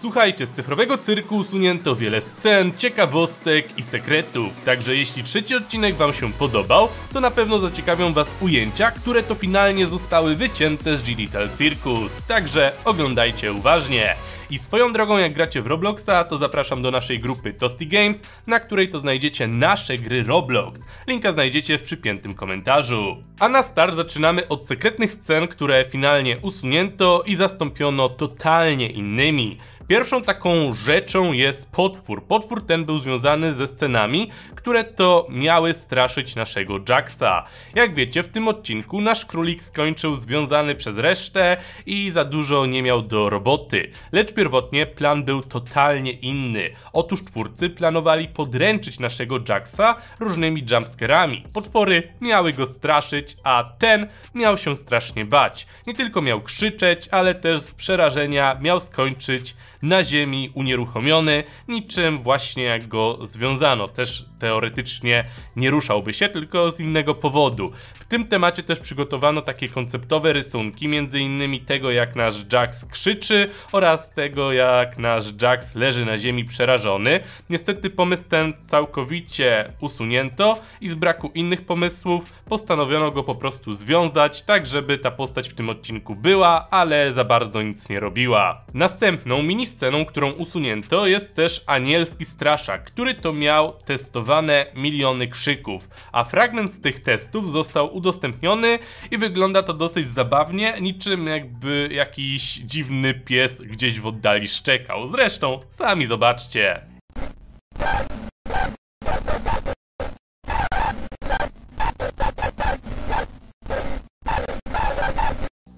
Słuchajcie, z cyfrowego cyrku usunięto wiele scen, ciekawostek i sekretów, także jeśli trzeci odcinek wam się podobał, to na pewno zaciekawią was ujęcia, które to finalnie zostały wycięte z GDTL Circus, także oglądajcie uważnie. I swoją drogą, jak gracie w Robloxa, to zapraszam do naszej grupy Toasty Games, na której to znajdziecie nasze gry Roblox. Linka znajdziecie w przypiętym komentarzu. A na start zaczynamy od sekretnych scen, które finalnie usunięto i zastąpiono totalnie innymi. Pierwszą taką rzeczą jest potwór. Potwór ten był związany ze scenami, które to miały straszyć naszego Jacksa. Jak wiecie, w tym odcinku nasz królik skończył związany przez resztę i za dużo nie miał do roboty. Lecz pierwotnie plan był totalnie inny. Otóż twórcy planowali podręczyć naszego Jacksa różnymi jumpscarami. Potwory miały go straszyć, a ten miał się strasznie bać. Nie tylko miał krzyczeć, ale też z przerażenia miał skończyć na ziemi unieruchomiony, niczym właśnie jak go związano. Też teoretycznie nie ruszałby się, tylko z innego powodu. W tym temacie też przygotowano takie konceptowe rysunki, między innymi tego jak nasz Jax krzyczy oraz tego jak nasz Jax leży na ziemi przerażony. Niestety pomysł ten całkowicie usunięto i z braku innych pomysłów postanowiono go po prostu związać, tak żeby ta postać w tym odcinku była, ale za bardzo nic nie robiła. Następną mini sceną, którą usunięto jest też anielski straszak, który to miał testowane miliony krzyków, a fragment z tych testów został udostępniony i wygląda to dosyć zabawnie, niczym jakby jakiś dziwny pies gdzieś w oddali szczekał. Zresztą sami zobaczcie.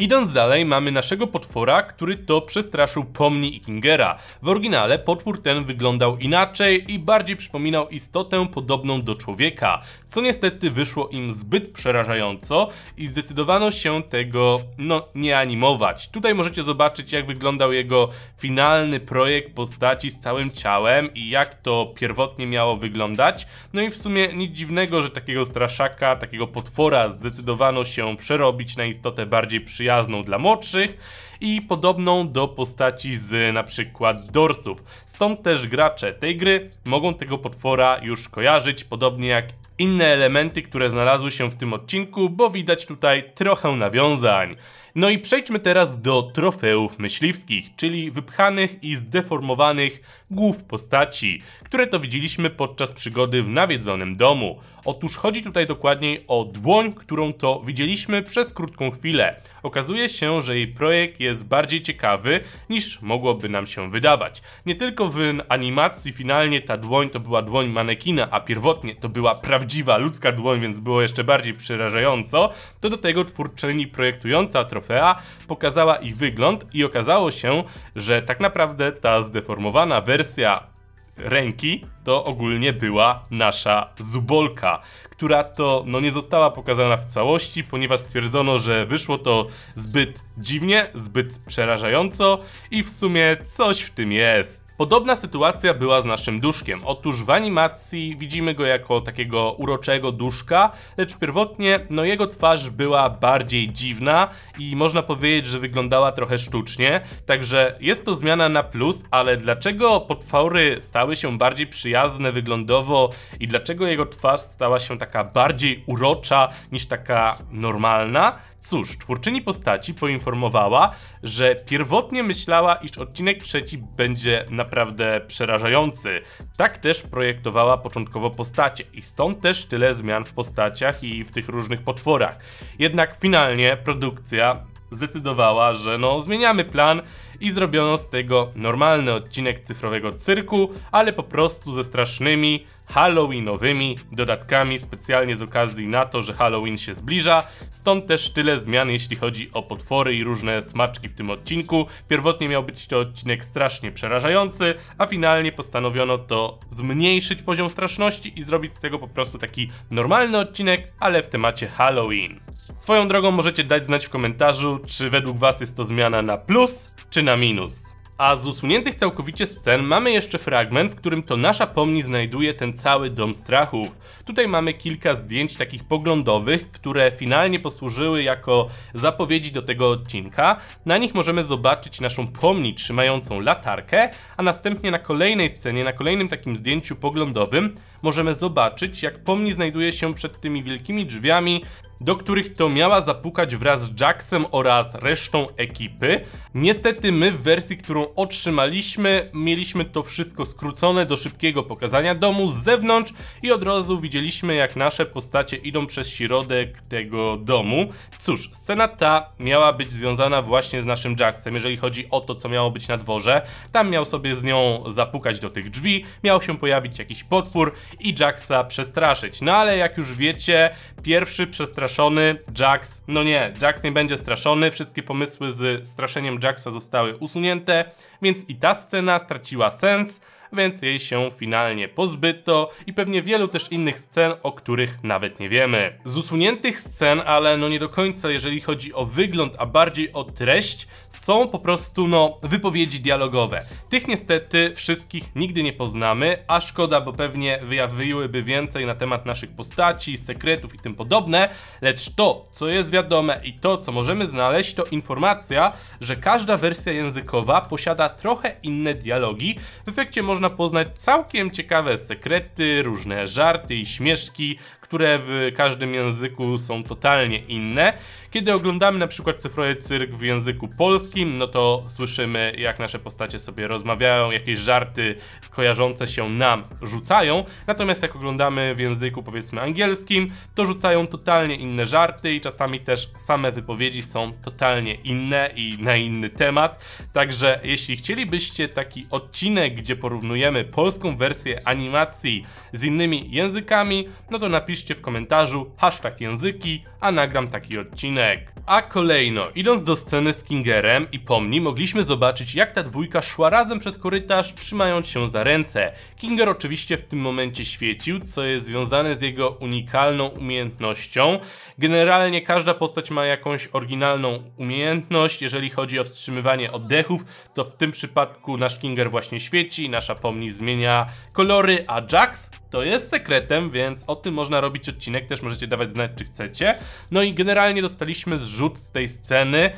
Idąc dalej mamy naszego potwora, który to przestraszył Pomni i Kingera. W oryginale potwór ten wyglądał inaczej i bardziej przypominał istotę podobną do człowieka, co niestety wyszło im zbyt przerażająco i zdecydowano się tego, no, nie animować. Tutaj możecie zobaczyć jak wyglądał jego finalny projekt postaci z całym ciałem i jak to pierwotnie miało wyglądać. No i w sumie nic dziwnego, że takiego straszaka, takiego potwora zdecydowano się przerobić na istotę bardziej przyjazną przyjazną dla młodszych i podobną do postaci z na przykład dorsów. Stąd też gracze tej gry mogą tego potwora już kojarzyć, podobnie jak inne elementy, które znalazły się w tym odcinku, bo widać tutaj trochę nawiązań. No i przejdźmy teraz do trofeów myśliwskich, czyli wypchanych i zdeformowanych głów postaci, które to widzieliśmy podczas przygody w nawiedzonym domu. Otóż chodzi tutaj dokładniej o dłoń, którą to widzieliśmy przez krótką chwilę. Okazuje się, że jej projekt jest bardziej ciekawy niż mogłoby nam się wydawać. Nie tylko w animacji finalnie ta dłoń to była dłoń manekina, a pierwotnie to była prawdziwa prawdziwa ludzka dłoń, więc było jeszcze bardziej przerażająco, to do tego twórczyni projektująca trofea pokazała ich wygląd i okazało się, że tak naprawdę ta zdeformowana wersja ręki to ogólnie była nasza zubolka, która to no, nie została pokazana w całości, ponieważ stwierdzono, że wyszło to zbyt dziwnie, zbyt przerażająco i w sumie coś w tym jest. Podobna sytuacja była z naszym duszkiem. Otóż w animacji widzimy go jako takiego uroczego duszka, lecz pierwotnie no jego twarz była bardziej dziwna i można powiedzieć, że wyglądała trochę sztucznie. Także jest to zmiana na plus, ale dlaczego potwory stały się bardziej przyjazne wyglądowo i dlaczego jego twarz stała się taka bardziej urocza niż taka normalna? Cóż, twórczyni postaci poinformowała, że pierwotnie myślała, iż odcinek trzeci będzie na naprawdę przerażający. Tak też projektowała początkowo postacie i stąd też tyle zmian w postaciach i w tych różnych potworach. Jednak finalnie produkcja zdecydowała, że no zmieniamy plan i zrobiono z tego normalny odcinek cyfrowego cyrku, ale po prostu ze strasznymi halloweenowymi dodatkami specjalnie z okazji na to, że Halloween się zbliża. Stąd też tyle zmian jeśli chodzi o potwory i różne smaczki w tym odcinku. Pierwotnie miał być to odcinek strasznie przerażający, a finalnie postanowiono to zmniejszyć poziom straszności i zrobić z tego po prostu taki normalny odcinek, ale w temacie Halloween. Swoją drogą możecie dać znać w komentarzu, czy według was jest to zmiana na plus, czy na minus. A z usuniętych całkowicie scen mamy jeszcze fragment, w którym to nasza pomni znajduje ten cały dom strachów. Tutaj mamy kilka zdjęć takich poglądowych, które finalnie posłużyły jako zapowiedzi do tego odcinka. Na nich możemy zobaczyć naszą pomni trzymającą latarkę, a następnie na kolejnej scenie, na kolejnym takim zdjęciu poglądowym możemy zobaczyć jak pomni znajduje się przed tymi wielkimi drzwiami do których to miała zapukać wraz z Jacksem oraz resztą ekipy. Niestety my w wersji, którą otrzymaliśmy, mieliśmy to wszystko skrócone do szybkiego pokazania domu z zewnątrz i od razu widzieliśmy jak nasze postacie idą przez środek tego domu. Cóż, scena ta miała być związana właśnie z naszym Jacksem, jeżeli chodzi o to, co miało być na dworze. Tam miał sobie z nią zapukać do tych drzwi, miał się pojawić jakiś potwór i Jacksa przestraszyć. No ale jak już wiecie, pierwszy przestraszony straszony, Jax, no nie, Jax nie będzie straszony, wszystkie pomysły z straszeniem Jaxa zostały usunięte, więc i ta scena straciła sens, więc jej się finalnie pozbyto i pewnie wielu też innych scen, o których nawet nie wiemy. Z usuniętych scen, ale no nie do końca jeżeli chodzi o wygląd, a bardziej o treść, są po prostu no wypowiedzi dialogowe. Tych niestety wszystkich nigdy nie poznamy, a szkoda, bo pewnie wyjawiłyby więcej na temat naszych postaci, sekretów i tym podobne, lecz to, co jest wiadome i to, co możemy znaleźć, to informacja, że każda wersja językowa posiada trochę inne dialogi, w efekcie można można poznać całkiem ciekawe sekrety, różne żarty i śmieszki, które w każdym języku są totalnie inne. Kiedy oglądamy na przykład cyfrowy cyrk w języku polskim, no to słyszymy jak nasze postacie sobie rozmawiają, jakieś żarty kojarzące się nam rzucają. Natomiast jak oglądamy w języku powiedzmy angielskim, to rzucają totalnie inne żarty i czasami też same wypowiedzi są totalnie inne i na inny temat. Także jeśli chcielibyście taki odcinek, gdzie porównujemy polską wersję animacji z innymi językami, no to napiszcie napiszcie w komentarzu hashtag języki, a nagram taki odcinek. A kolejno, idąc do sceny z Kingerem i Pomni, mogliśmy zobaczyć jak ta dwójka szła razem przez korytarz, trzymając się za ręce. Kinger oczywiście w tym momencie świecił, co jest związane z jego unikalną umiejętnością. Generalnie każda postać ma jakąś oryginalną umiejętność, jeżeli chodzi o wstrzymywanie oddechów, to w tym przypadku nasz Kinger właśnie świeci, nasza Pomni zmienia kolory, a Jax to jest sekretem, więc o tym można robić odcinek, też możecie dawać znać czy chcecie. No i generalnie dostaliśmy zrzut z tej sceny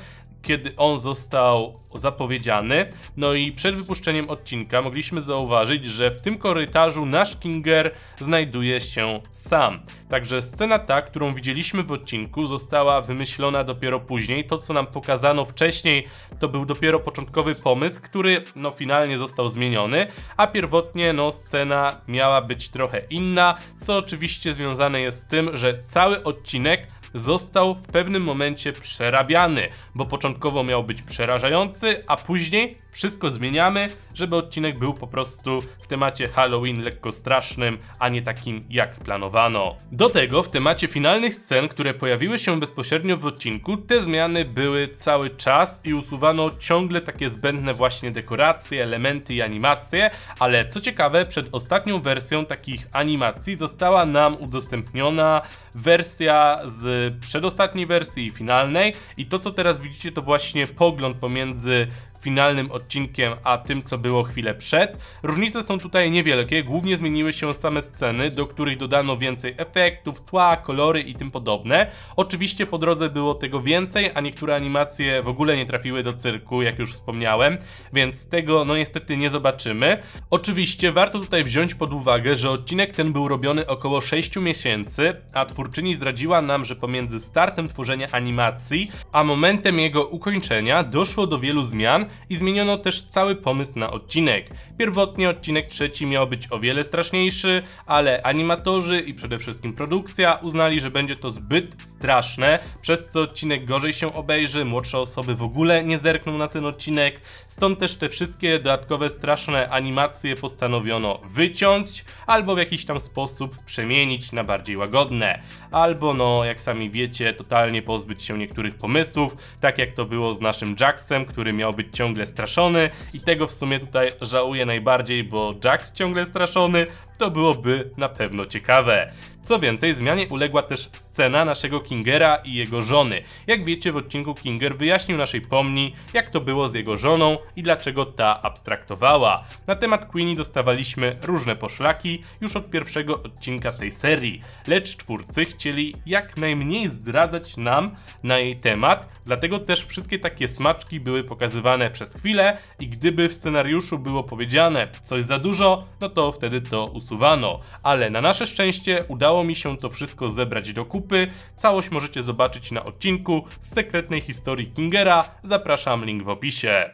kiedy on został zapowiedziany. No i przed wypuszczeniem odcinka mogliśmy zauważyć, że w tym korytarzu nasz Kinger znajduje się sam. Także scena ta, którą widzieliśmy w odcinku, została wymyślona dopiero później. To, co nam pokazano wcześniej, to był dopiero początkowy pomysł, który no finalnie został zmieniony, a pierwotnie no scena miała być trochę inna, co oczywiście związane jest z tym, że cały odcinek został w pewnym momencie przerabiany, bo początkowo miał być przerażający, a później wszystko zmieniamy, żeby odcinek był po prostu w temacie Halloween lekko strasznym, a nie takim jak planowano. Do tego w temacie finalnych scen, które pojawiły się bezpośrednio w odcinku, te zmiany były cały czas i usuwano ciągle takie zbędne właśnie dekoracje, elementy i animacje, ale co ciekawe, przed ostatnią wersją takich animacji została nam udostępniona wersja z przedostatniej wersji i finalnej i to co teraz widzicie to właśnie pogląd pomiędzy finalnym odcinkiem, a tym co było chwilę przed. Różnice są tutaj niewielkie, głównie zmieniły się same sceny, do których dodano więcej efektów, tła, kolory i tym podobne. Oczywiście po drodze było tego więcej, a niektóre animacje w ogóle nie trafiły do cyrku, jak już wspomniałem, więc tego no niestety nie zobaczymy. Oczywiście warto tutaj wziąć pod uwagę, że odcinek ten był robiony około 6 miesięcy, a twórczyni zdradziła nam, że pomiędzy startem tworzenia animacji, a momentem jego ukończenia doszło do wielu zmian, i zmieniono też cały pomysł na odcinek. Pierwotnie odcinek trzeci miał być o wiele straszniejszy, ale animatorzy i przede wszystkim produkcja uznali, że będzie to zbyt straszne, przez co odcinek gorzej się obejrzy, młodsze osoby w ogóle nie zerkną na ten odcinek, stąd też te wszystkie dodatkowe straszne animacje postanowiono wyciąć albo w jakiś tam sposób przemienić na bardziej łagodne. Albo no, jak sami wiecie, totalnie pozbyć się niektórych pomysłów, tak jak to było z naszym Jacksem, który miał być ciągle ciągle straszony i tego w sumie tutaj żałuję najbardziej, bo Jax ciągle straszony, to byłoby na pewno ciekawe. Co więcej, zmianie uległa też scena naszego Kingera i jego żony. Jak wiecie, w odcinku Kinger wyjaśnił naszej pomni, jak to było z jego żoną i dlaczego ta abstraktowała. Na temat Queenie dostawaliśmy różne poszlaki już od pierwszego odcinka tej serii, lecz twórcy chcieli jak najmniej zdradzać nam na jej temat, dlatego też wszystkie takie smaczki były pokazywane przez chwilę i gdyby w scenariuszu było powiedziane coś za dużo, no to wtedy to usunięto usuwano, ale na nasze szczęście udało mi się to wszystko zebrać do kupy. Całość możecie zobaczyć na odcinku z sekretnej historii Kingera, zapraszam link w opisie.